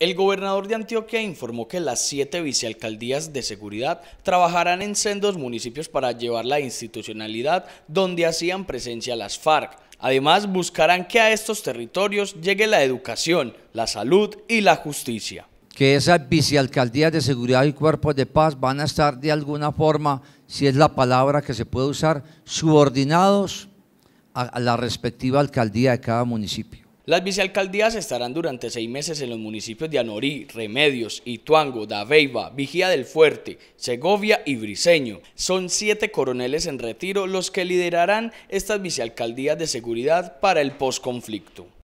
El gobernador de Antioquia informó que las siete vicealcaldías de seguridad trabajarán en sendos municipios para llevar la institucionalidad donde hacían presencia las FARC. Además, buscarán que a estos territorios llegue la educación, la salud y la justicia. Que esas vicealcaldías de seguridad y cuerpos de paz van a estar de alguna forma, si es la palabra que se puede usar, subordinados a la respectiva alcaldía de cada municipio. Las vicealcaldías estarán durante seis meses en los municipios de Anorí, Remedios, Ituango, Daveiva, Vigía del Fuerte, Segovia y Briseño. Son siete coroneles en retiro los que liderarán estas vicealcaldías de seguridad para el posconflicto.